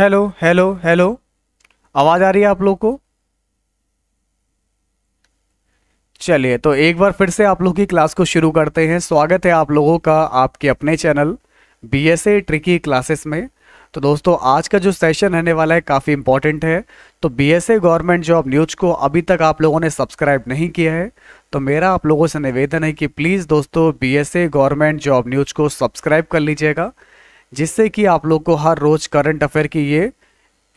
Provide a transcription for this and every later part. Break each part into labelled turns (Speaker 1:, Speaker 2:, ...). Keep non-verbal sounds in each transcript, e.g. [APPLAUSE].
Speaker 1: hello hello hello आवाज़ आ रही है आप लोग को चलिए तो एक बार फिर से आप लोग की क्लास को शुरू करते हैं स्वागत है आप लोगों का आपके अपने channel B S A tricky classes में तो दोस्तों आज का जो सेशन रहने वाला है काफ़ी इंपॉर्टेंट है तो B S A government job news को अभी तक आप लोगों ने सब्सक्राइब नहीं किया है तो मेरा आप लोगों से निवेदन है कि प्लीज़ दोस्तों B S A government job news को सब्सक्राइब कर लीजिएगा जिससे कि आप लोग को हर रोज करंट अफेयर की ये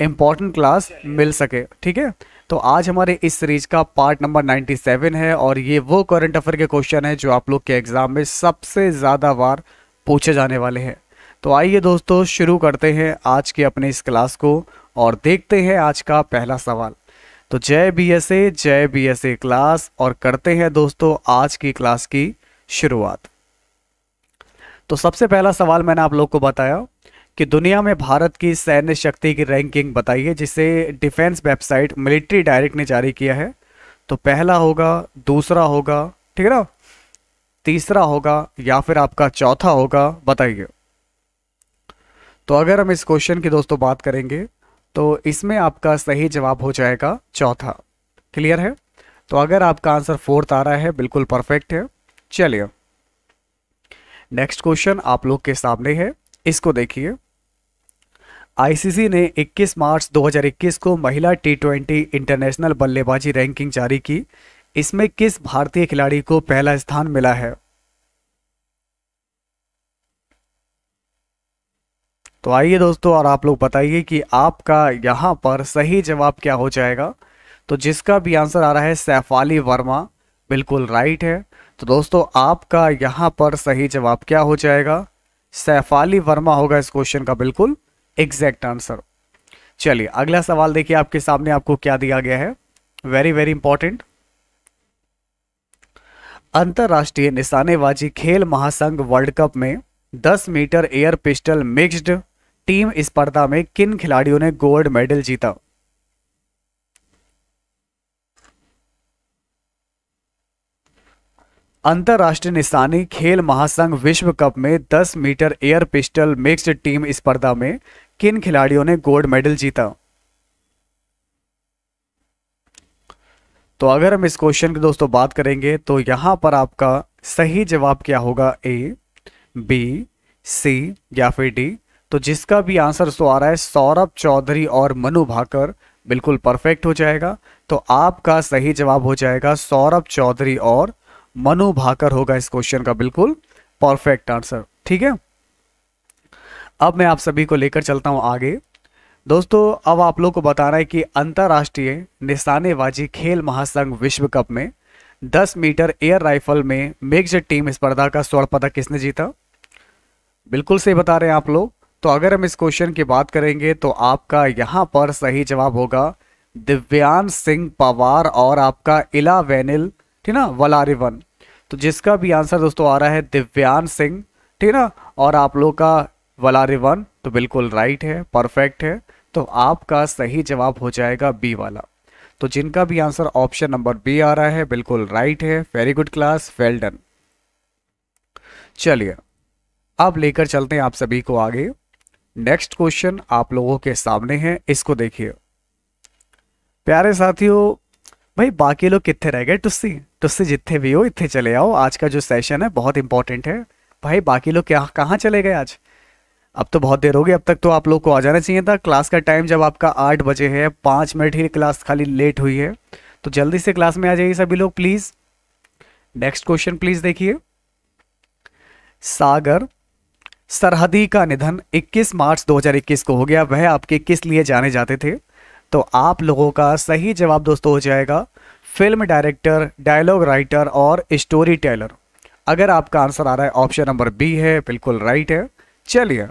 Speaker 1: इम्पॉर्टेंट क्लास मिल सके ठीक है तो आज हमारे इस सीरीज का पार्ट नंबर 97 है और ये वो करंट अफेयर के क्वेश्चन है जो आप लोग के एग्जाम में सबसे ज़्यादा बार पूछे जाने वाले हैं तो आइए दोस्तों शुरू करते हैं आज के अपने इस क्लास को और देखते हैं आज का पहला सवाल तो जय बी एस ए जय बी एस ए क्लास और करते हैं दोस्तों आज की क्लास की शुरुआत तो सबसे पहला सवाल मैंने आप लोग को बताया कि दुनिया में भारत की सैन्य शक्ति की रैंकिंग बताइए जिसे डिफेंस वेबसाइट मिलिट्री डायरेक्ट ने जारी किया है तो पहला होगा दूसरा होगा ठीक है ना तीसरा होगा या फिर आपका चौथा होगा बताइए तो अगर हम इस क्वेश्चन की दोस्तों बात करेंगे तो इसमें आपका सही जवाब हो जाएगा चौथा क्लियर है तो अगर आपका आंसर फोर्थ आ रहा है बिल्कुल परफेक्ट है चलिए नेक्स्ट क्वेश्चन आप लोग के सामने है इसको देखिए आईसीसी ने 21 मार्च 2021 को महिला टी ट्वेंटी इंटरनेशनल बल्लेबाजी रैंकिंग जारी की इसमें किस भारतीय खिलाड़ी को पहला स्थान मिला है तो आइए दोस्तों और आप लोग बताइए कि आपका यहां पर सही जवाब क्या हो जाएगा तो जिसका भी आंसर आ रहा है सैफ वर्मा बिल्कुल राइट है तो दोस्तों आपका यहां पर सही जवाब क्या हो जाएगा सैफाली वर्मा होगा इस क्वेश्चन का बिल्कुल एग्जैक्ट आंसर चलिए अगला सवाल देखिए आपके सामने आपको क्या दिया गया है वेरी वेरी इंपॉर्टेंट अंतर्राष्ट्रीय निशानेबाजी खेल महासंघ वर्ल्ड कप में 10 metre air pistol mixed team स्पर्धा में किन खिलाड़ियों ने गोल्ड मेडल जीता अंतर्राष्ट्रीय निशानी खेल महासंघ विश्व कप में 10 metre air pistol mixed team स्पर्धा में किन खिलाड़ियों ने गोल्ड मेडल जीता तो अगर हम इस क्वेश्चन की दोस्तों बात करेंगे तो यहां पर आपका सही जवाब क्या होगा ए बी सी या फिर डी तो जिसका भी आंसर सो आ रहा है सौरभ चौधरी और मनु भाकर बिल्कुल परफेक्ट हो जाएगा तो आपका सही जवाब हो जाएगा सौरभ चौधरी और मनु भाकर होगा इस क्वेश्चन का बिल्कुल परफेक्ट आंसर ठीक है अब मैं आप सभी को लेकर चलता हूं आगे दोस्तों अब आप लोग को बता रहा है कि अंतर्राष्ट्रीय निशानेबाजी खेल महासंघ विश्व कप में 10 मीटर एयर राइफल में मिक्स टीम स्पर्धा का स्वर्ण पदक किसने जीता बिल्कुल सही बता रहे हैं आप लोग तो अगर हम इस क्वेश्चन की बात करेंगे तो आपका यहां पर सही जवाब होगा दिव्यांश सिंह पवार और आपका इला वेनिल ठीक ना वलारिवन तो जिसका भी आंसर दोस्तों आ रहा है दिव्यांग सिंह ठीक ना और आप लोग का वलारिवन तो बिल्कुल राइट है परफेक्ट है तो आपका सही जवाब हो जाएगा बी वाला तो जिनका भी आंसर ऑप्शन नंबर बी आ रहा है बिल्कुल राइट है very good class well done चलिए अब लेकर चलते हैं आप सभी को आगे नेक्स्ट क्वेश्चन आप लोगों के सामने है इसको देखिए प्यारे साथियों भाई बाकी लोग कितने रह गए टुस्सी टुस्सी जितने भी हो इतने चले आओ आज का जो सेशन है बहुत इंपॉर्टेंट है भाई बाकी लोग क्या कहाँ चले गए आज अब तो बहुत देर हो गई अब तक तो आप लोग को आ जाना चाहिए था क्लास का टाइम जब आपका आठ बजे है पाँच मिनट ही क्लास खाली लेट हुई है तो जल्दी से क्लास में आ जाइए सभी लोग प्लीज़ नेक्स्ट क्वेश्चन प्लीज़ देखिए सागर सरहदी का निधन 21 मार्च 2021 को हो गया वह आपके किस लिए जाने जाते थे तो आप लोगों का सही जवाब दोस्तों हो जाएगा फिल्म डायरेक्टर डायलॉग राइटर और स्टोरी टेलर अगर आपका आंसर आ रहा है ऑप्शन नंबर बी है बिल्कुल राइट है चलिए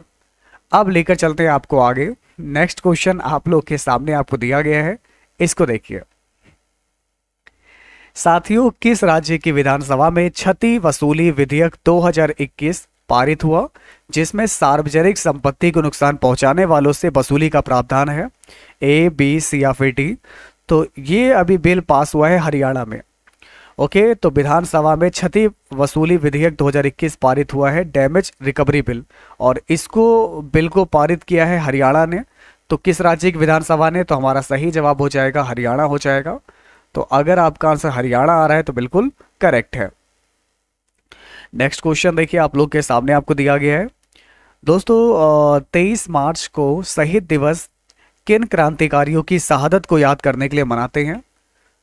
Speaker 1: अब लेकर चलते हैं आपको आगे नेक्स्ट क्वेश्चन आप लोग के सामने आपको दिया गया है इसको देखिए साथियों किस राज्य की विधानसभा में क्षति वसूली विधेयक 2021 पारित हुआ जिसमें सार्वजनिक संपत्ति को नुकसान पहुंचाने वालों से वसूली का प्रावधान है ए बी सी या फिर डी तो ये अभी बिल पास हुआ है हरियाणा में ओके तो विधानसभा में क्षति वसूली विधेयक 2021 पारित हुआ है डैमेज रिकवरी बिल और इसको बिल को पारित किया है हरियाणा ने तो किस राज्य की विधानसभा ने तो हमारा सही जवाब हो जाएगा हरियाणा हो जाएगा तो अगर आपका आंसर हरियाणा आ रहा है तो बिल्कुल करेक्ट है नेक्स्ट क्वेश्चन देखिए आप लोग के सामने आपको दिया गया है दोस्तों तेईस मार्च को शहीद दिवस किन क्रांतिकारियों की शहादत को याद करने के लिए मनाते हैं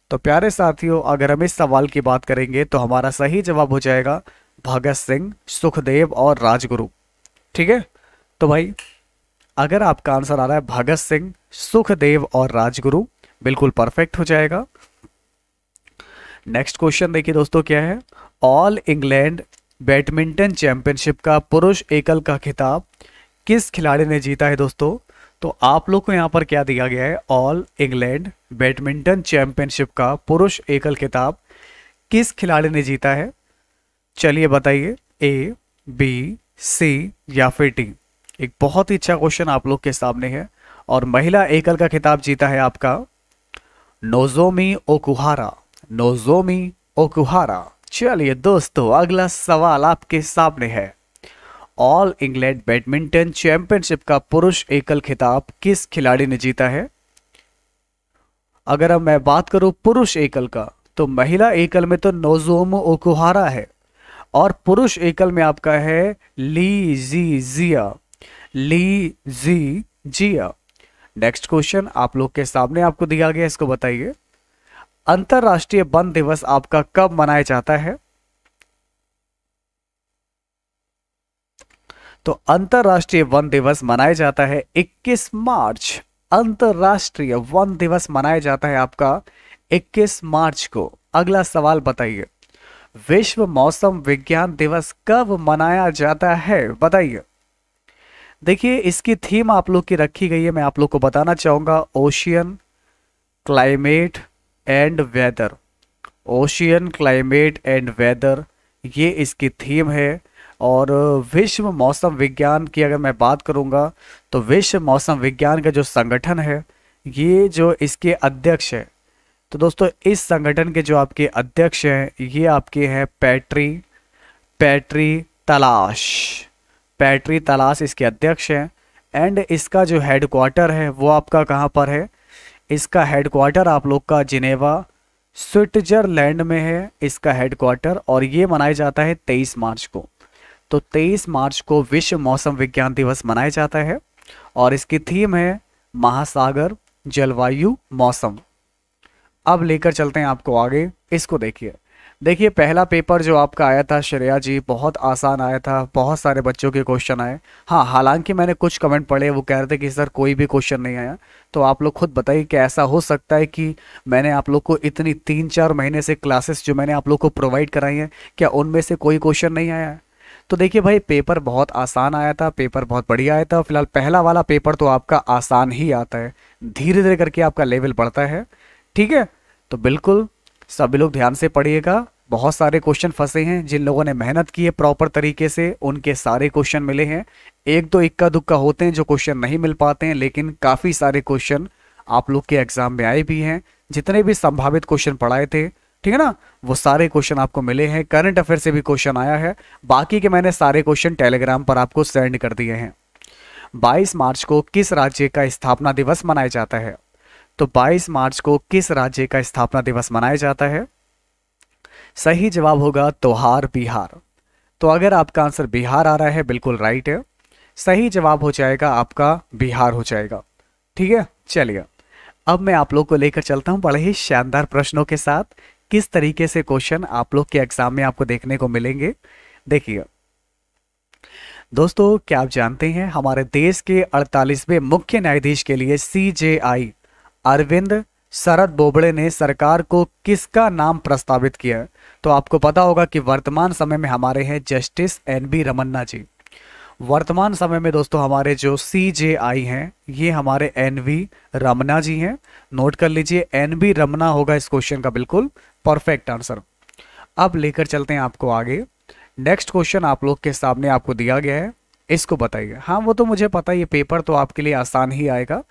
Speaker 1: तो प्यारे साथियों अगर हम इस सवाल की बात करेंगे तो हमारा सही जवाब हो जाएगा भगत सिंह सुखदेव और राजगुरु ठीक है तो भाई अगर आपका आंसर आ रहा है भगत सिंह सुखदेव और राजगुरु बिल्कुल परफेक्ट हो जाएगा नेक्स्ट क्वेश्चन देखिए दोस्तों क्या है ऑल इंग्लैंड बैडमिंटन चैंपियनशिप का पुरुष एकल का खिताब किस खिलाड़ी ने जीता है दोस्तों तो आप लोग को यहाँ पर क्या दिया गया है ऑल इंग्लैंड बैडमिंटन चैंपियनशिप का पुरुष एकल खिताब किस खिलाड़ी ने जीता है चलिए बताइए ए बी सी या फिर टी एक बहुत ही अच्छा क्वेश्चन आप लोग के सामने है और महिला एकल का खिताब जीता है आपका नोजोमी ओकुहारा नोजोमी ओकुहारा चलिए दोस्तों अगला सवाल आपके सामने है ऑल इंग्लैंड बैडमिंटन चैंपियनशिप का पुरुष एकल खिताब किस खिलाड़ी ने जीता है अगर अब मैं बात करूं पुरुष एकल का तो महिला एकल में तो नोजोम ओकुहारा है और पुरुष एकल में आपका है ली जी जिया ली जी जिया नेक्स्ट क्वेश्चन आप लोग के सामने आपको दिया गया इसको बताइए अंतर्राष्ट्रीय वन दिवस आपका कब मनाया जाता है तो अंतरराष्ट्रीय वन दिवस मनाया जाता है 21 मार्च अंतरराष्ट्रीय वन दिवस मनाया जाता है आपका 21 मार्च को अगला सवाल बताइए विश्व मौसम विज्ञान दिवस कब मनाया जाता है बताइए देखिए इसकी थीम आप लोग की रखी गई है मैं आप लोग को बताना चाहूंगा ocean climate and weather ocean climate and weather ये इसकी थीम है और uh, विश्व मौसम विज्ञान की अगर मैं बात करूँगा तो विश्व मौसम विज्ञान का जो संगठन है ये जो इसके अध्यक्ष है तो दोस्तों इस संगठन के जो आपके अध्यक्ष हैं ये आपके हैं पैट्री पैट्री तलाश पैट्री तलाश इसके अध्यक्ष हैं एंड इसका जो हेडक्वार्टर है वो आपका कहाँ पर है इसका हेडक्वार्टर आप लोग का जिनेवा स्विट्जरलैंड में है इसका हेडक्वार्टर और ये मनाया जाता है 23 मार्च को तो 23 मार्च को विश्व मौसम विज्ञान दिवस मनाया जाता है और इसकी थीम है महासागर जलवायु मौसम अब लेकर चलते हैं आपको आगे इसको देखिए देखिए पहला पेपर जो आपका आया था श्रेया जी बहुत आसान आया था बहुत सारे बच्चों के क्वेश्चन आए हाँ हालांकि मैंने कुछ कमेंट पढ़े वो कह रहे थे कि सर कोई भी क्वेश्चन नहीं आया तो आप लोग खुद बताइए कि ऐसा हो सकता है कि मैंने आप लोग को इतनी तीन चार महीने से क्लासेस जो मैंने आप लोग को प्रोवाइड कराई हैं क्या उनमें से कोई क्वेश्चन नहीं आया है तो देखिए भाई पेपर बहुत आसान आया था पेपर बहुत बढ़िया आया था फिलहाल पहला वाला पेपर तो आपका आसान ही आता है धीरे धीरे करके आपका लेवल बढ़ता है ठीक है तो बिल्कुल सभी लोग ध्यान से पढ़िएगा बहुत सारे क्वेश्चन फंसे हैं जिन लोगों ने मेहनत की है प्रॉपर तरीके से उनके सारे क्वेश्चन मिले हैं एक दो इक्का दुक्का होते हैं जो क्वेश्चन नहीं मिल पाते हैं लेकिन काफ़ी सारे क्वेश्चन आप लोग के एग्जाम में आए भी हैं जितने भी संभावित क्वेश्चन पढ़ाए थे ठीक है ना वो सारे क्वेश्चन आपको मिले हैं करंट अफेयर से भी क्वेश्चन आया है बाकी के मैंने सारे क्वेश्चन टेलीग्राम पर आपको सेंड कर दिए हैं 22 मार्च को किस राज्य का स्थापना दिवस मनाया जाता है तो 22 मार्च को किस राज्य का स्थापना दिवस मनाया जाता है सही जवाब होगा तोहार बिहार तो अगर आपका आंसर बिहार आ रहा है बिल्कुल राइट है सही जवाब हो जाएगा आपका बिहार हो जाएगा ठीक है चलिए अब मैं आप लोग को लेकर चलता हूं बड़े ही शानदार प्रश्नों के साथ किस तरीके से क्वेश्चन आप लोग के एग्जाम में आपको देखने को मिलेंगे देखिए दोस्तों क्या आप जानते हैं हमारे देश के 48वें मुख्य न्यायाधीश के लिए सी अरविंद शरद बोबड़े ने सरकार को किसका नाम प्रस्तावित किया तो आपको पता होगा कि वर्तमान समय में हमारे हैं justice N B Ramanna ji वर्तमान समय में दोस्तों हमारे जो सी जे आई हैं ये हमारे एन वी रमना जी हैं नोट कर लीजिए एन वी रमना होगा इस क्वेश्चन का बिल्कुल परफेक्ट आंसर अब लेकर चलते हैं आपको आगे नेक्स्ट क्वेश्चन आप लोग के सामने आपको दिया गया है इसको बताइए हाँ वो तो मुझे पता है ये पेपर तो आपके लिए आसान ही आएगा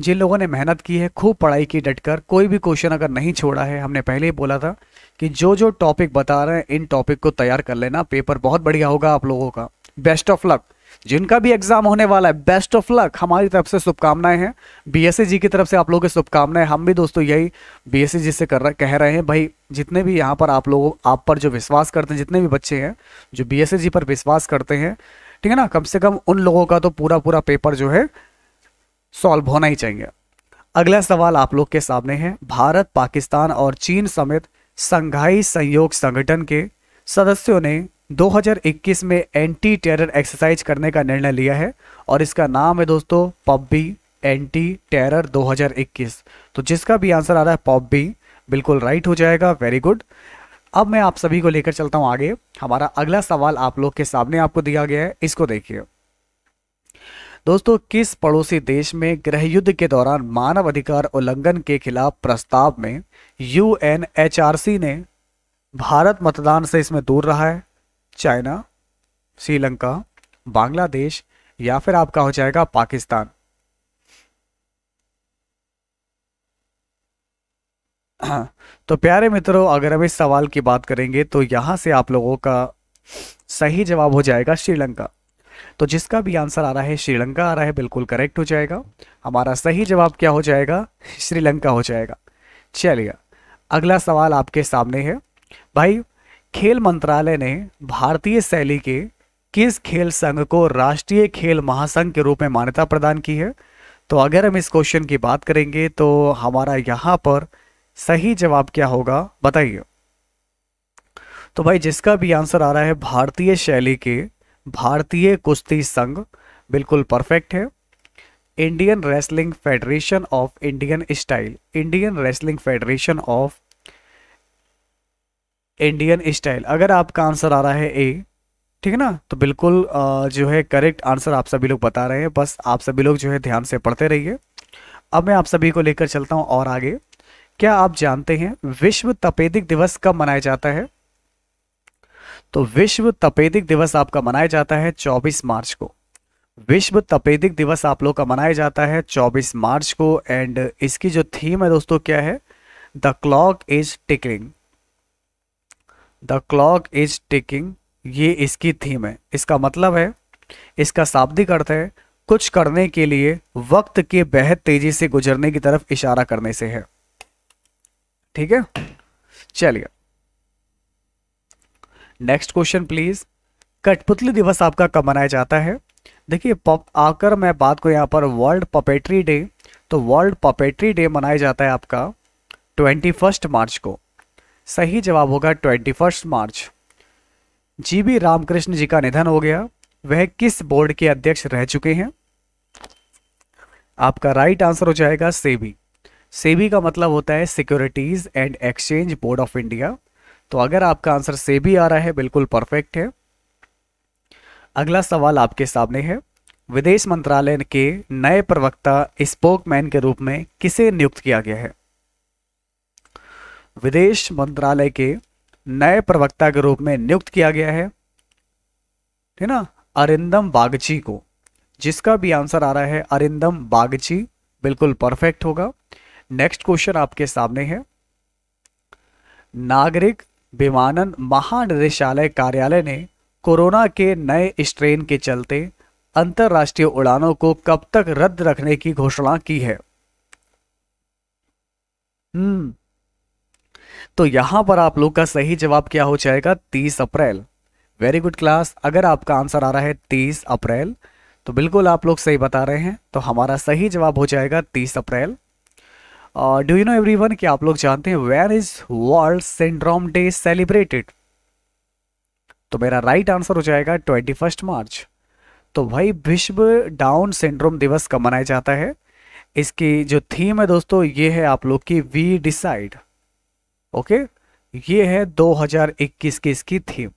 Speaker 1: जिन लोगों ने मेहनत की है खूब पढ़ाई की डटकर कोई भी क्वेश्चन अगर नहीं छोड़ा है हमने पहले ही बोला था कि जो जो टॉपिक बता रहे हैं इन टॉपिक को तैयार कर लेना पेपर बहुत बढ़िया होगा आप लोगों का बेस्ट ऑफ लक जिनका भी एग्जाम होने वाला है बेस्ट ऑफ लक हमारी तरफ से शुभकामनाएं हैं बीएससी e जी की तरफ से आप लोगों की शुभकामनाएं हम भी दोस्तों यही बीएससी e जी से कर रहे कह रहे हैं भाई जितने भी यहाँ पर आप लोगों आप पर जो विश्वास करते हैं जितने भी बच्चे हैं जो बीएससी e जी पर विश्वास करते हैं ठीक है ना कम से कम उन लोगों का तो पूरा पूरा पेपर जो है सॉल्व होना ही चाहिए अगला सवाल आप लोग के सामने है भारत पाकिस्तान और चीन समेत संघाई सहयोग संगठन के सदस्यों ने 2021 में एंटी टेरर एक्सरसाइज करने का निर्णय लिया है और इसका नाम है दोस्तों पब्बी एंटी टेरर 2021 तो जिसका भी आंसर आ रहा है पॉबी बिल्कुल राइट हो जाएगा वेरी गुड अब मैं आप सभी को लेकर चलता हूं आगे हमारा अगला सवाल आप लोग के सामने आपको दिया गया है इसको देखिए दोस्तों किस पड़ोसी देश में गृह युद्ध के दौरान मानव अधिकार उल्लंघन के खिलाफ प्रस्ताव में यू ने भारत मतदान से इसमें दूर रहा है चाइना श्रीलंका बांग्लादेश या फिर आपका हो जाएगा पाकिस्तान [CLEARS THROAT] तो प्यारे मित्रों अगर हम इस सवाल की बात करेंगे तो यहां से आप लोगों का सही जवाब हो जाएगा श्रीलंका तो जिसका भी आंसर आ रहा है श्रीलंका आ रहा है बिल्कुल करेक्ट हो जाएगा हमारा सही जवाब क्या हो जाएगा श्रीलंका हो जाएगा चलिए अगला सवाल आपके सामने है भाई खेल मंत्रालय ने भारतीय शैली के किस खेल संघ को राष्ट्रीय खेल महासंघ के रूप में मान्यता प्रदान की है तो अगर हम इस क्वेश्चन की बात करेंगे तो हमारा यहाँ पर सही जवाब क्या होगा बताइए तो भाई जिसका भी आंसर आ रहा है भारतीय शैली के भारतीय कुश्ती संघ बिल्कुल परफेक्ट है Indian wrestling federation of Indian style Indian wrestling federation of Indian style अगर आपका आंसर आ रहा है ए ठीक है ना तो बिल्कुल जो है करेक्ट आंसर आप सभी लोग बता रहे हैं बस आप सभी लोग जो है ध्यान से पढ़ते रहिए अब मैं आप सभी को लेकर चलता हूं और आगे क्या आप जानते हैं विश्व तपेदिक दिवस कब मनाया जाता है तो विश्व तपेदिक दिवस आपका मनाया जाता है 24 मार्च को विश्व तपेदिक दिवस आप लोग का मनाया जाता है 24 मार्च को एंड इसकी जो थीम है दोस्तों क्या है the clock is ticking the clock is ticking ये इसकी थीम है इसका मतलब है इसका शाब्दिक अर्थ है कुछ करने के लिए वक्त के बेहद तेजी से गुजरने की तरफ इशारा करने से है ठीक है चलिए नेक्स्ट क्वेश्चन प्लीज कठपुतली दिवस आपका कब मनाया जाता है देखिए आकर मैं बात को यहाँ पर वर्ल्ड पपेट्री डे तो वर्ल्ड पपेट्री डे मनाया जाता है आपका ट्वेंटी फर्स्ट मार्च को सही जवाब होगा ट्वेंटी फर्स्ट मार्च जी बी रामकृष्ण जी का निधन हो गया वह किस बोर्ड के अध्यक्ष रह चुके हैं आपका राइट आंसर हो जाएगा सेबी सेबी का मतलब होता है securities and exchange board of India तो अगर आपका आंसर से भी आ रहा है बिल्कुल परफेक्ट है अगला सवाल आपके सामने है विदेश मंत्रालय के नए प्रवक्ता स्पोकमैन के रूप में किसे नियुक्त किया गया है विदेश मंत्रालय के नए प्रवक्ता के रूप में नियुक्त किया गया है ठीक ना अरिंदम बागची को जिसका भी आंसर आ रहा है अरिंदम बागची बिल्कुल परफेक्ट होगा नेक्स्ट क्वेश्चन आपके सामने है नागरिक विमानन महानिदेशालय कार्यालय ने कोरोना के नए स्ट्रेन के चलते अंतर्राष्ट्रीय उड़ानों को कब तक रद्द रखने की घोषणा की है हम्म तो यहां पर आप लोग का सही जवाब क्या हो जाएगा तीस अप्रैल वेरी गुड क्लास अगर आपका आंसर आ रहा है तीस अप्रैल तो बिल्कुल आप लोग सही बता रहे हैं तो हमारा सही जवाब हो जाएगा तीस अप्रैल डू यू नो एवरी कि आप लोग जानते हैं where is world syndrome day celebrated तो मेरा राइट right आंसर हो जाएगा ट्वेंटी फर्स्ट मार्च तो भाई विश्व डाउन सिंड्रोम दिवस कब मनाया जाता है इसकी जो थीम है दोस्तों ये है आप लोग की वी डिसाइड ओके ये है 2021 की इसकी थीम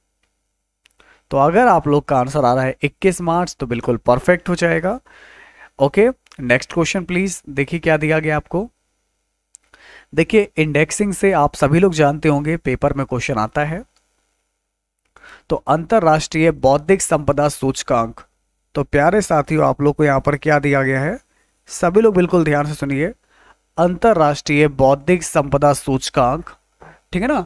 Speaker 1: तो अगर आप लोग का आंसर आ रहा है 21 मार्च तो बिल्कुल परफेक्ट हो जाएगा ओके नेक्स्ट क्वेश्चन प्लीज देखिए क्या दिया गया आपको देखिए इंडेक्सिंग से आप सभी लोग जानते होंगे पेपर में क्वेश्चन आता है तो अंतर्राष्ट्रीय बौद्धिक संपदा सूचकांक तो प्यारे साथियों आप लोग को यहां पर क्या दिया गया है सभी लोग बिल्कुल ध्यान से सुनिए अंतर्राष्ट्रीय बौद्धिक संपदा सूचकांक ठीक है ना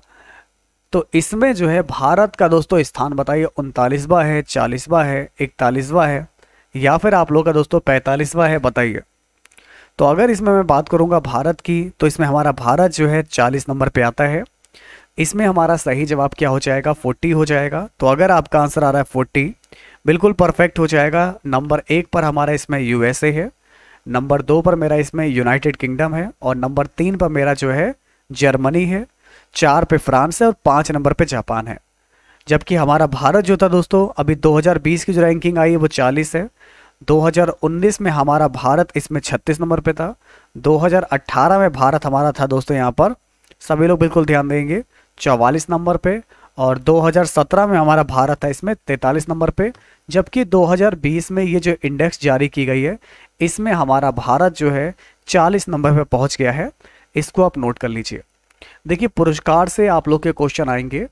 Speaker 1: तो इसमें जो है भारत का दोस्तों स्थान बताइए उनतालीसवा है चालीसवा है इकतालीसवा है या फिर आप लोग का दोस्तों पैंतालीसवा है बताइए तो अगर इसमें मैं बात करूंगा भारत की तो इसमें हमारा भारत जो है चालीस नंबर पर आता है इसमें हमारा सही जवाब क्या हो जाएगा फोर्टी हो जाएगा तो अगर आपका आंसर आ रहा है फोर्टी बिल्कुल परफेक्ट हो जाएगा नंबर एक पर हमारा इसमें यूएसए है नंबर दो पर मेरा इसमें यूनाइटेड किंगडम है और नंबर तीन पर मेरा जो है जर्मनी है चार पे फ्रांस है और पाँच नंबर पे जापान है जबकि हमारा भारत जो था दोस्तों अभी 2020 की जो रैंकिंग आई है वो 40 है 2019 में हमारा भारत इसमें 36 नंबर पे था 2018 में भारत हमारा था दोस्तों यहाँ पर सभी लोग बिल्कुल ध्यान देंगे 44 नंबर पे और 2017 में हमारा भारत था इसमें 43 नंबर पे जबकि 2020 में ये जो इंडेक्स जारी की गई है इसमें हमारा भारत जो है 40 नंबर पे पहुँच गया है इसको आप नोट कर लीजिए देखिए पुरस्कार से आप लोग के क्वेश्चन आएंगे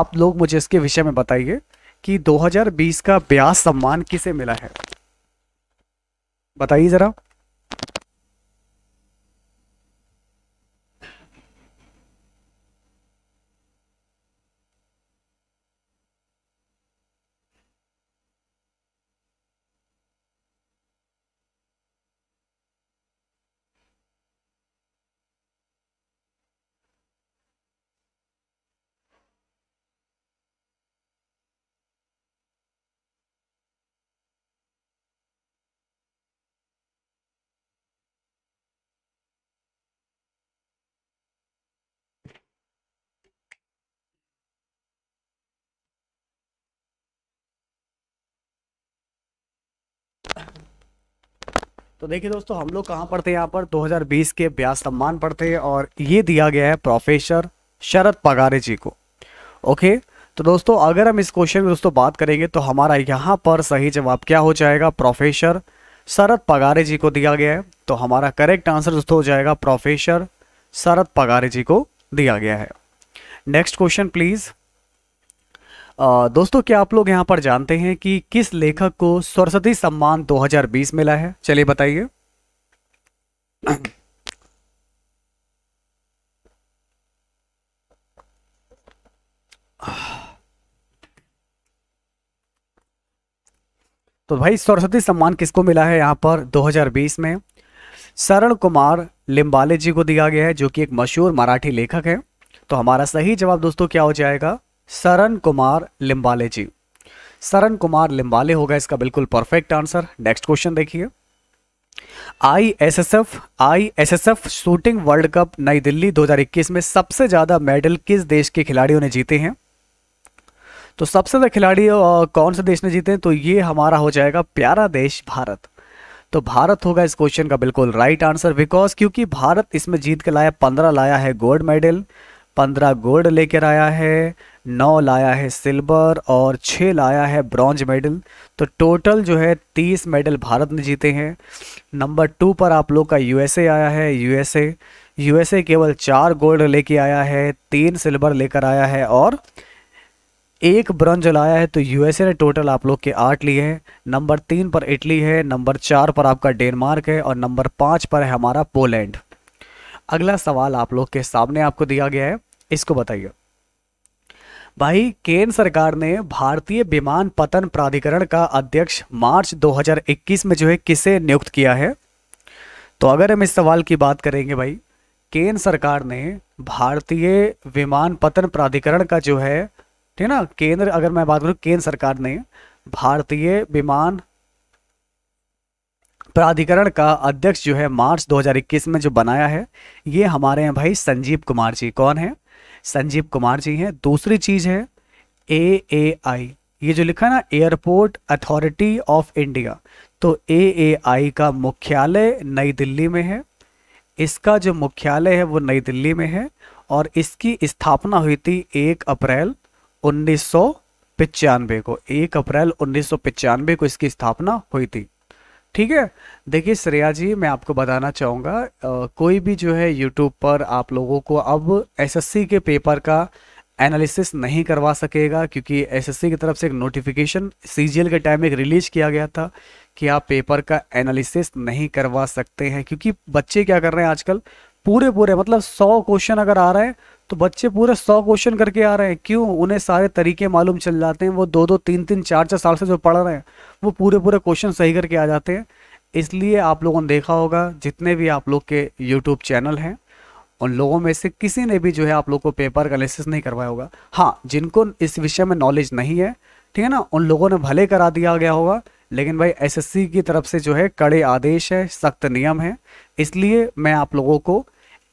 Speaker 1: आप लोग मुझे इसके विषय में बताइए कि 2020 का ब्यास सम्मान किसे मिला है बताइए ज़रा तो देखिए दोस्तों हम लोग कहाँ पढ़ते हैं यहाँ पर 2020 के ब्यास सम्मान पढ़ते हैं और ये दिया गया है प्रोफेसर शरद पगारे जी को ओके तो दोस्तों अगर हम इस क्वेश्चन में दोस्तों बात करेंगे तो हमारा यहाँ पर सही जवाब क्या हो जाएगा प्रोफेसर शरद पगारे जी को दिया गया है तो हमारा करेक्ट आंसर दोस्तों हो जाएगा प्रोफेसर शरद पगारे जी को दिया गया है नेक्स्ट क्वेश्चन प्लीज़ दोस्तों क्या आप लोग यहाँ पर जानते हैं कि किस लेखक को सरस्वती सम्मान 2020 मिला है चलिए बताइए तो भाई सरस्वती सम्मान किसको मिला है यहाँ पर 2020 में शरण कुमार लिम्बाले जी को दिया गया है जो कि एक मशहूर मराठी लेखक है तो हमारा सही जवाब दोस्तों क्या हो जाएगा सरन कुमार लिम्बाले जी सरन कुमार लिंबाले होगा इसका बिल्कुल परफेक्ट आंसर नेक्स्ट क्वेश्चन देखिए ISSF ISSF shooting world cup Nai Delhi 2021 में सबसे ज्यादा मेडल किस देश के खिलाड़ियों ने जीते हैं तो सबसे ज्यादा खिलाड़ी कौन से देश ने जीते हैं तो ये हमारा हो जाएगा प्यारा देश भारत तो भारत होगा इस क्वेश्चन का बिल्कुल राइट आंसर बिकॉज क्योंकि भारत इसमें जीत के लाया पंद्रह लाया है गोल्ड मेडल पंद्रह गोल्ड लेकर आया है नौ लाया है सिल्वर और छः लाया है ब्रॉन्ज मेडल तो टोटल जो है तीस मेडल भारत ने जीते हैं नंबर टू पर आप लोग का यूएसए आया है यूएसए यूएसए केवल चार गोल्ड लेके आया है तीन सिल्वर लेकर आया है और एक ब्रॉन्ज लाया है तो यूएसए ने टोटल आप लोग के आठ लिए हैं नंबर तीन पर इटली है नंबर चार पर आपका डेनमार्क है और नंबर पाँच पर है हमारा पोलैंड अगला सवाल आप लोग के सामने आपको दिया गया है इसको बताइए भाई केंद्र सरकार ने भारतीय विमान पतन प्राधिकरण का अध्यक्ष मार्च 2021 में जो है किसे नियुक्त किया है तो अगर हम इस सवाल की बात करेंगे भाई केंद्र सरकार ने भारतीय विमान पतन प्राधिकरण का जो है ठीक है ना केंद्र अगर मैं बात करूं केंद्र सरकार ने भारतीय विमान प्राधिकरण का अध्यक्ष जो है मार्च 2021 में जो बनाया है ये हमारे हैं भाई संजीव कुमार जी कौन है संजीव कुमार जी हैं दूसरी चीज़ है ए ए आई ये जो लिखा ना एयरपोर्ट अथॉरिटी ऑफ इंडिया तो ए ए आई का मुख्यालय नई दिल्ली में है इसका जो मुख्यालय है वो नई दिल्ली में है और इसकी स्थापना हुई थी एक अप्रैल उन्नीस को एक अप्रैल उन्नीस को इसकी स्थापना हुई थी ठीक है देखिए श्रेया जी मैं आपको बताना चाहूँगा कोई भी जो है यूट्यूब पर आप लोगों को अब एसएससी के पेपर का एनालिसिस नहीं करवा सकेगा क्योंकि एसएससी की तरफ से एक नोटिफिकेशन सीजीएल के टाइम में रिलीज किया गया था कि आप पेपर का एनालिसिस नहीं करवा सकते हैं क्योंकि बच्चे क्या कर रहे हैं आजकल पूरे पूरे मतलब सौ क्वेश्चन अगर आ रहे हैं तो बच्चे पूरे सौ क्वेश्चन करके आ रहे हैं क्यों उन्हें सारे तरीके मालूम चल जाते हैं वो दो दो तीन तीन चार चार साल से जो पढ़ रहे हैं वो पूरे पूरे क्वेश्चन सही करके आ जाते हैं इसलिए आप लोगों ने देखा होगा जितने भी आप लोग के यूट्यूब चैनल हैं उन लोगों में से किसी ने भी जो है आप लोग को पेपर का एनालिसिस नहीं करवाया होगा हाँ जिनको इस विषय में नॉलेज नहीं है ठीक है ना उन लोगों ने भले करा दिया गया होगा लेकिन भाई एसएससी की तरफ से जो है कड़े आदेश है सख्त नियम है इसलिए मैं आप लोगों को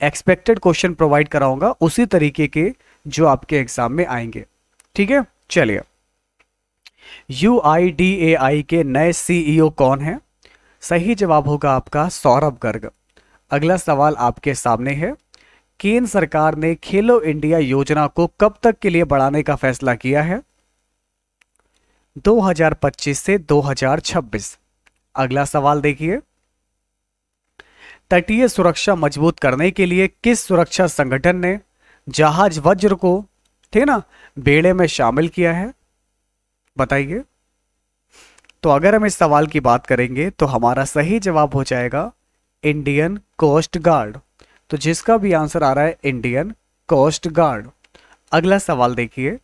Speaker 1: एक्सपेक्टेड क्वेश्चन प्रोवाइड कराऊंगा उसी तरीके के जो आपके एग्जाम में आएंगे ठीक है चलिए यू आई डी ए आई के नए सीईओ e कौन है सही जवाब होगा आपका सौरभ गर्ग अगला सवाल आपके सामने है केंद्र सरकार ने खेलो इंडिया योजना को कब तक के लिए बढ़ाने का फैसला किया है 2025 से 2026 अगला सवाल देखिए तटीय सुरक्षा मजबूत करने के लिए किस सुरक्षा संगठन ने जहाज वज्र को ठीक ना बेड़े में शामिल किया है बताइए तो अगर हम इस सवाल की बात करेंगे तो हमारा सही जवाब हो जाएगा इंडियन कोस्ट गार्ड तो जिसका भी आंसर आ रहा है इंडियन कोस्ट गार्ड अगला सवाल देखिए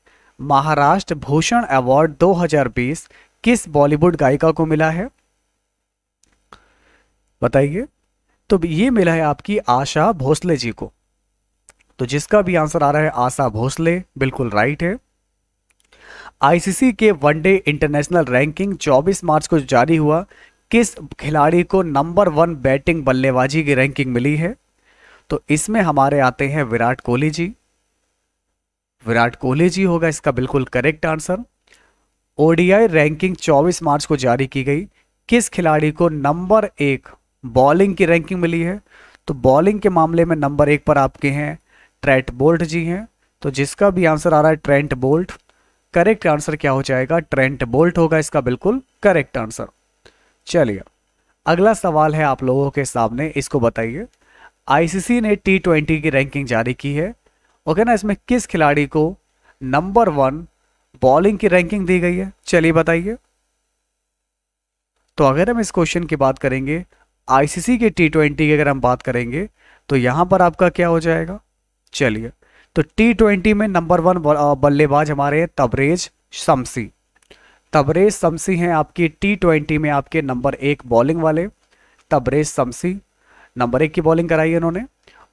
Speaker 1: महाराष्ट्र भूषण अवार्ड 2020 किस बॉलीवुड गायिका को मिला है बताइए तो ये मिला है आपकी आशा भोसले जी को तो जिसका भी आंसर आ रहा है आशा भोसले बिल्कुल राइट है आईसीसी के वनडे इंटरनेशनल रैंकिंग 24 मार्च को जारी हुआ किस खिलाड़ी को नंबर वन बैटिंग बल्लेबाजी की रैंकिंग मिली है तो इसमें हमारे आते हैं विराट कोहली जी विराट कोहली जी होगा इसका बिल्कुल करेक्ट आंसर ओडीआई रैंकिंग 24 मार्च को जारी की गई किस खिलाड़ी को नंबर एक बॉलिंग की रैंकिंग मिली है तो बॉलिंग के मामले में नंबर एक पर आपके हैं ट्रेंट बोल्ट जी हैं तो जिसका भी आंसर आ रहा है ट्रेंट बोल्ट करेक्ट आंसर क्या हो जाएगा ट्रेंट बोल्ट होगा इसका बिल्कुल करेक्ट आंसर चलिए अगला सवाल है आप लोगों के सामने इसको बताइए आईसीसी ने टी ट्वेंटी की रैंकिंग जारी की है ओके ना इसमें किस खिलाड़ी को नंबर वन बॉलिंग की रैंकिंग दी गई है चलिए बताइए तो अगर हम इस क्वेश्चन की बात करेंगे आईसीसी के टी ट्वेंटी की अगर हम बात करेंगे तो यहां पर आपका क्या हो जाएगा चलिए तो टी ट्वेंटी में नंबर वन बल्लेबाज हमारे हैं तबरेज शमसी तबरेज शमसी हैं आपकी टी ट्वेंटी में आपके नंबर एक बॉलिंग वाले तबरेज शमसी नंबर एक की बॉलिंग कराई है उन्होंने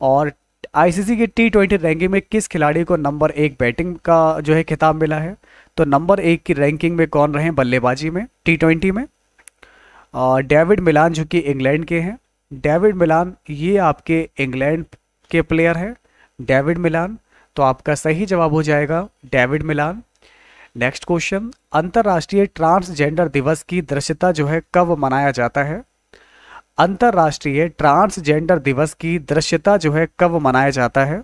Speaker 1: और आईसीसी के टी ट्वेंटी रैंकिंग में किस खिलाड़ी को नंबर एक बैटिंग का जो है खिताब मिला है तो नंबर एक की रैंकिंग में कौन रहे बल्लेबाजी में टी ट्वेंटी में डेविड मिलान जो कि इंग्लैंड के हैं डेविड मिलान ये आपके इंग्लैंड के प्लेयर हैं डेविड मिलान तो आपका सही जवाब हो जाएगा डेविड मिलान नेक्स्ट क्वेश्चन अंतर्राष्ट्रीय ट्रांसजेंडर दिवस की दृश्यता जो है कब मनाया जाता है अंतर्राष्ट्रीय ट्रांसजेंडर दिवस की दृश्यता जो है कब मनाया जाता है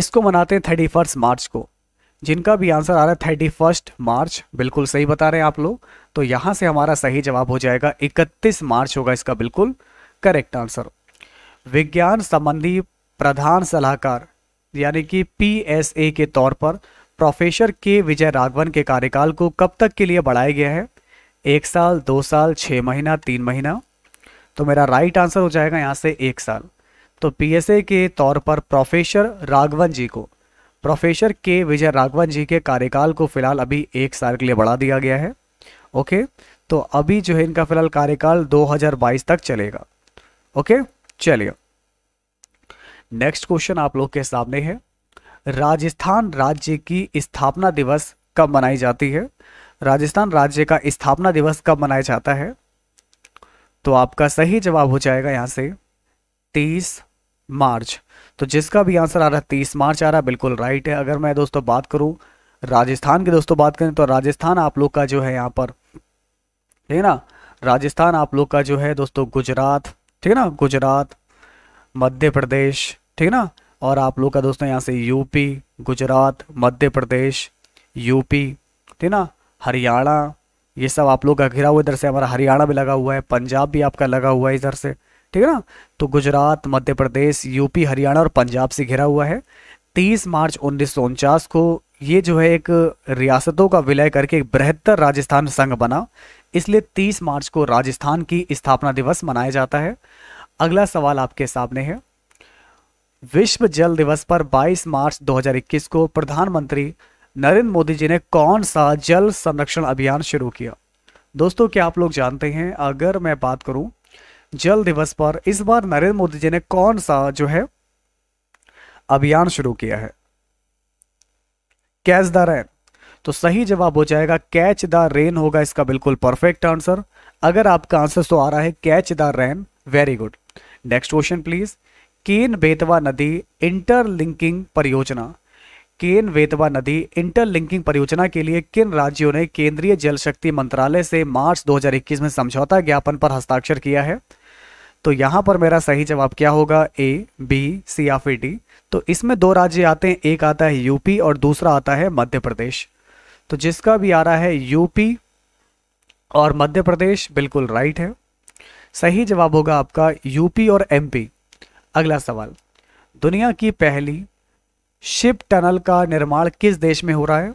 Speaker 1: इसको मनाते हैं थर्टी फर्स्ट मार्च को जिनका भी आंसर आ रहा है थर्टी फर्स्ट मार्च बिल्कुल सही बता रहे हैं आप लोग तो यहाँ से हमारा सही जवाब हो जाएगा इकतीस मार्च होगा इसका बिल्कुल करेक्ट आंसर विज्ञान संबंधी प्रधान सलाहकार यानी कि पीएसए के तौर पर प्रोफेसर के विजय राघवन के कार्यकाल को कब तक के लिए बढ़ाया गया है एक साल दो साल छः महीना तीन महीना तो मेरा राइट आंसर हो जाएगा यहाँ से एक साल तो पीएसए के तौर पर प्रोफेसर राघवन जी को प्रोफेसर के विजय राघवन जी के कार्यकाल को फिलहाल अभी एक साल के लिए बढ़ा दिया गया है ओके तो अभी जो है इनका फिलहाल कार्यकाल 2022 तक चलेगा ओके चलिए नेक्स्ट क्वेश्चन आप लोग के सामने है राजस्थान राज्य की स्थापना दिवस कब मनाई जाती है राजस्थान राज्य का स्थापना दिवस कब मनाया जाता है तो आपका सही जवाब हो जाएगा यहां से 30 मार्च तो जिसका भी आंसर आ रहा है तीस मार्च आ रहा है बिल्कुल राइट है अगर मैं दोस्तों बात करूं राजस्थान की दोस्तों बात करें तो राजस्थान आप लोग का जो है यहाँ पर ठीक है ना राजस्थान आप लोग का जो है दोस्तों गुजरात ठीक है ना गुजरात मध्य प्रदेश ठीक है ना और आप लोग का दोस्तों यहाँ से यूपी गुजरात मध्य प्रदेश यूपी ठीक ना हरियाणा ये सब आप लोग का घिरा हुआ इधर से हमारा हरियाणा भी लगा हुआ है पंजाब भी आपका लगा हुआ है इधर से ठीक है ना तो गुजरात मध्य प्रदेश यूपी हरियाणा और पंजाब से घिरा हुआ है तीस मार्च उन्नीस को ये जो है एक रियासतों का विलय करके एक बृहत्तर राजस्थान संघ बना इसलिए 30 मार्च को राजस्थान की स्थापना दिवस मनाया जाता है अगला सवाल आपके सामने है विश्व जल दिवस पर 22 मार्च 2021 को प्रधानमंत्री नरेंद्र मोदी जी ने कौन सा जल संरक्षण अभियान शुरू किया दोस्तों क्या आप लोग जानते हैं अगर मैं बात करूं जल दिवस पर इस बार नरेंद्र मोदी जी ने कौन सा जो है अभियान शुरू किया है कैच द रेन तो सही जवाब हो जाएगा कैच द रेन होगा इसका बिल्कुल परफेक्ट आंसर अगर आपका आंसर तो आ रहा है catch the rain very good next question please Ken Betwa नदी इंटरलिंकिंग परियोजना केन बेतवा नदी इंटरलिंकिंग परियोजना के लिए किन राज्यों ने केंद्रीय जल शक्ति मंत्रालय से मार्च 2021 में समझौता ज्ञापन पर हस्ताक्षर किया है तो यहां पर मेरा सही जवाब क्या होगा ए बी सी या फिर डी तो इसमें दो राज्य आते हैं एक आता है यूपी और दूसरा आता है मध्य प्रदेश तो जिसका भी आ रहा है यूपी और मध्य प्रदेश बिल्कुल राइट है सही जवाब होगा आपका यूपी और एमपी अगला सवाल दुनिया की पहली शिप टनल का निर्माण किस देश में हो रहा है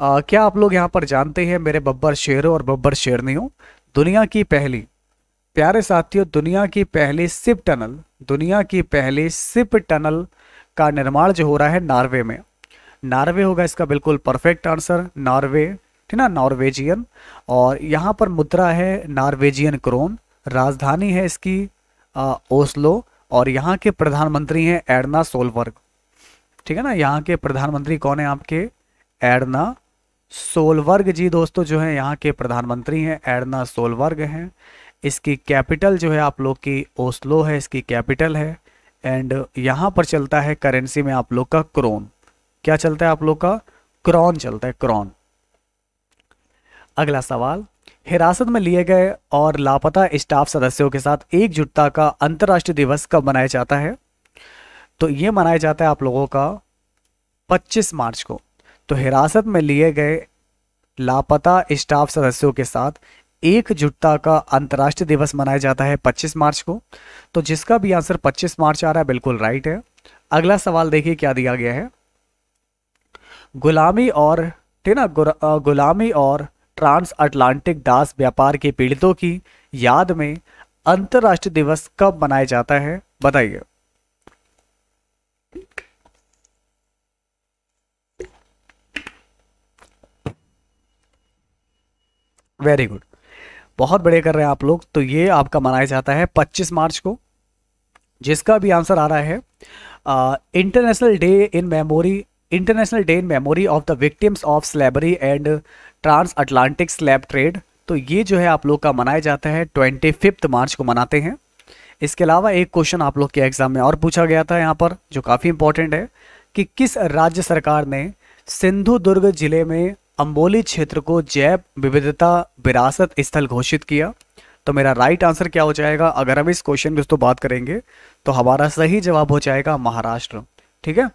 Speaker 1: आ, क्या आप लोग यहां पर जानते हैं मेरे बब्बर शेरों और बब्बर शेरनियों दुनिया की पहली प्यारे साथियों दुनिया की पहली सिप टनल दुनिया की पहली सिप टनल का निर्माण जो हो रहा है नॉर्वे में नॉर्वे होगा इसका बिल्कुल परफेक्ट आंसर नॉर्वे ठीक ना नॉर्वेजियन और यहाँ पर मुद्रा है नॉर्वेजियन क्रोन राजधानी है इसकी आ, ओस्लो और यहाँ के प्रधानमंत्री हैं एडना सोलवर्ग ठीक है ना यहाँ के प्रधानमंत्री कौन है आपके एडना सोलवर्ग जी दोस्तों जो है यहाँ के प्रधानमंत्री हैं एडना सोलवर्ग हैं इसकी कैपिटल जो है आप लोग की ओस्लो है इसकी कैपिटल है एंड यहाँ पर चलता है करेंसी में आप लोग का क्रोन क्या चलता है आप लोग का क्रॉन चलता है क्रॉन अगला सवाल हिरासत में लिए गए और लापता स्टाफ सदस्यों के साथ एकजुटता का अंतर्राष्ट्रीय दिवस कब मनाया जाता है तो ये मनाया जाता है आप लोगों का 25 मार्च को तो हिरासत में लिए गए लापता स्टाफ सदस्यों के साथ एकजुटता का अंतर्राष्ट्रीय दिवस मनाया जाता है 25 मार्च को तो जिसका भी आंसर 25 मार्च आ रहा है बिल्कुल राइट है अगला सवाल देखिए क्या दिया गया है गुलामी और ठीक ना गुलामी और ट्रांस अटलांटिक दास व्यापार के पीड़ितों की याद में अंतर्राष्ट्रीय दिवस कब मनाया जाता है बताइए वेरी गुड बहुत बढ़िया कर रहे हैं आप लोग तो ये आपका मनाया जाता है 25 मार्च को जिसका भी आंसर आ रहा है international day in memory international day in memory of the victims of slavery and trans Atlantic slave trade तो ये जो है आप लोग का मनाया जाता है ट्वेंटी फिफ्थ मार्च को मनाते हैं इसके अलावा एक क्वेश्चन आप लोग के एग्जाम में और पूछा गया था यहाँ पर जो काफ़ी इंपॉर्टेंट है कि किस राज्य सरकार ने सिंधुदुर्ग जिले में अम्बोली क्षेत्र को जैव विविधता विरासत स्थल घोषित किया तो मेरा राइट आंसर क्या हो जाएगा अगर हम इस क्वेश्चन में दोस्तों बात करेंगे तो हमारा सही जवाब हो जाएगा महाराष्ट्र ठीक है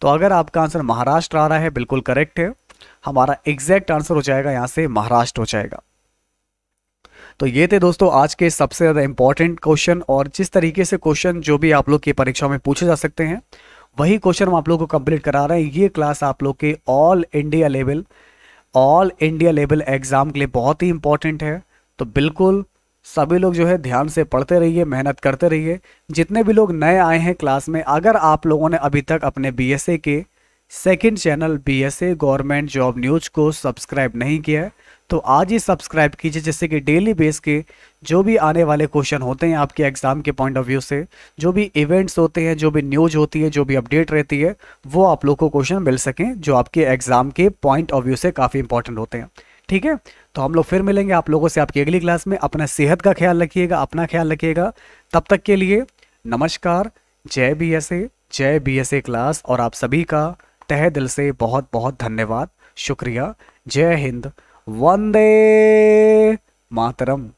Speaker 1: तो अगर आपका आंसर महाराष्ट्र आ रहा है बिल्कुल करेक्ट है हमारा एग्जैक्ट आंसर हो जाएगा यहाँ से महाराष्ट्र हो जाएगा तो ये थे दोस्तों आज के सबसे ज़्यादा इंपॉर्टेंट क्वेश्चन और जिस तरीके से क्वेश्चन जो भी आप लोग की परीक्षा में पूछे जा सकते हैं वही क्वेश्चन हम आप लोग को कंप्लीट करा रहे हैं ये क्लास आप लोग के all India level all India level exam के लिए बहुत ही इंपॉर्टेंट है तो बिल्कुल सभी लोग जो है ध्यान से पढ़ते रहिए मेहनत करते रहिए जितने भी लोग नए आए हैं क्लास में अगर आप लोगों ने अभी तक अपने बी के second channel B S A government job news को सब्सक्राइब नहीं किया है तो आज ही सब्सक्राइब कीजिए जैसे कि डेली बेस के जो भी आने वाले क्वेश्चन होते हैं आपके एग्ज़ाम के पॉइंट ऑफ व्यू से जो भी इवेंट्स होते हैं जो भी न्यूज होती है जो भी अपडेट रहती है वो आप लोग को क्वेश्चन मिल सकें जो आपके एग्ज़ाम के पॉइंट ऑफ व्यू से काफ़ी इंपॉर्टेंट होते हैं ठीक है तो हम लोग फिर मिलेंगे आप लोगों से आपकी अगली क्लास में अपना सेहत का ख्याल रखिएगा अपना ख्याल रखिएगा तब तक के लिए नमस्कार जय बी एस ए जय बी एस ए क्लास और आप सभी का तह दिल से बहुत बहुत धन्यवाद शुक्रिया जय हिंद वंदे मातरम